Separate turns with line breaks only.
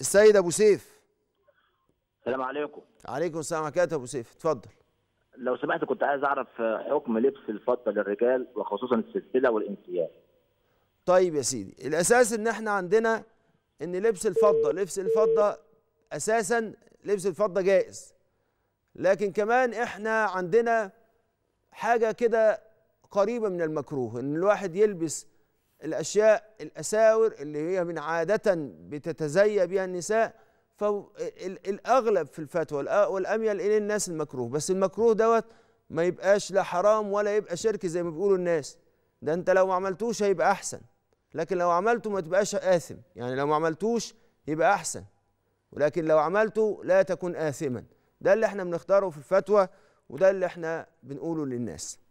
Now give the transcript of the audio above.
السيد ابو سيف
السلام عليكم عليكم السلام عليكم ابو سيف اتفضل لو سمحت كنت عايز اعرف حكم لبس الفضه للرجال وخصوصا السلسله والانسياب
طيب يا سيدي الاساس ان احنا عندنا ان لبس الفضه لبس الفضه اساسا لبس الفضه جائز لكن كمان احنا عندنا حاجه كده قريبه من المكروه ان الواحد يلبس الأشياء الأساور اللي هي من عادة بتتزيى بها النساء فالأغلب في الفتوى والأميل إلى الناس المكروه بس المكروه دوت ما يبقاش لا حرام ولا يبقى شرك زي ما بيقولوا الناس ده أنت لو ما عملتوش هيبقى أحسن لكن لو عملته ما تبقاش آثم يعني لو ما عملتوش يبقى أحسن ولكن لو عملته لا تكون آثما ده اللي احنا بنختاره في الفتوى وده اللي احنا بنقوله للناس